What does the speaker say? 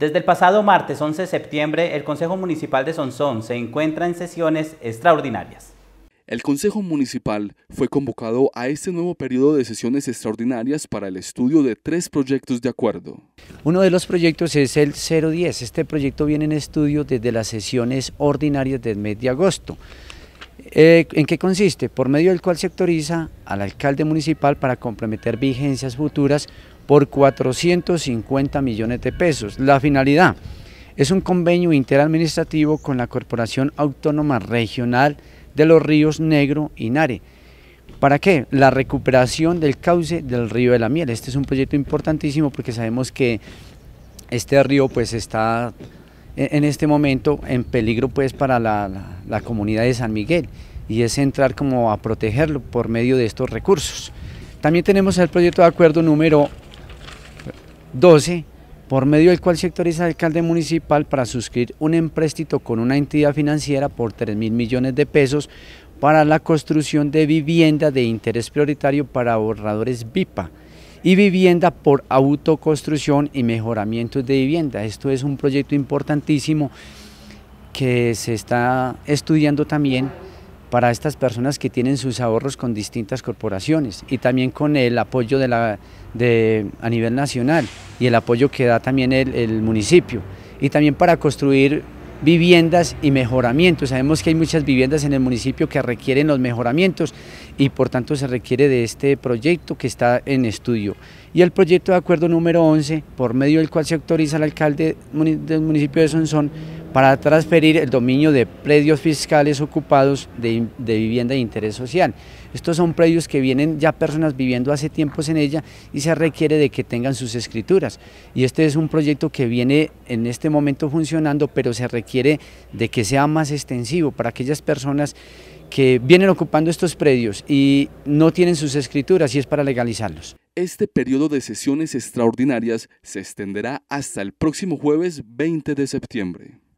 Desde el pasado martes 11 de septiembre, el Consejo Municipal de Sonsón se encuentra en sesiones extraordinarias. El Consejo Municipal fue convocado a este nuevo periodo de sesiones extraordinarias para el estudio de tres proyectos de acuerdo. Uno de los proyectos es el 010. Este proyecto viene en estudio desde las sesiones ordinarias del mes de agosto. Eh, ¿En qué consiste? Por medio del cual se autoriza al alcalde municipal para comprometer vigencias futuras por 450 millones de pesos. La finalidad es un convenio interadministrativo con la Corporación Autónoma Regional de los Ríos Negro y Nare. ¿Para qué? La recuperación del cauce del río de la miel. Este es un proyecto importantísimo porque sabemos que este río pues está e-, en este momento en peligro pues para la, la, comunidad de San Miguel y es entrar como a protegerlo por medio de estos recursos. También tenemos el proyecto de acuerdo número 12, por medio del cual se autoriza al alcalde municipal para suscribir un empréstito con una entidad financiera por 3 mil millones de pesos para la construcción de vivienda de interés prioritario para ahorradores VIPA y vivienda por autoconstrucción y mejoramientos de vivienda. Esto es un proyecto importantísimo que se está estudiando también para estas personas que tienen sus ahorros con distintas corporaciones y también con el apoyo de la a nivel nacional y el apoyo que da también el, municipio. Y también para construir viviendas y mejoramientos. Sabemos que hay muchas viviendas en el municipio que requieren los mejoramientos y por tanto se requiere de este proyecto que está en estudio. Y el proyecto de acuerdo número 11, por medio del cual se autoriza al alcalde del municipio de Sonsón para transferir el dominio de predios fiscales ocupados de, vivienda de interés social. Estos son predios que vienen ya personas viviendo hace tiempos en ella y se requiere de que tengan sus escrituras. Y este es un proyecto que viene en este momento funcionando, pero se requiere de que sea más extensivo para aquellas personas que vienen ocupando estos predios y no tienen sus escrituras y es para legalizarlos. Este periodo de sesiones extraordinarias se extenderá hasta el próximo jueves 20 de septiembre.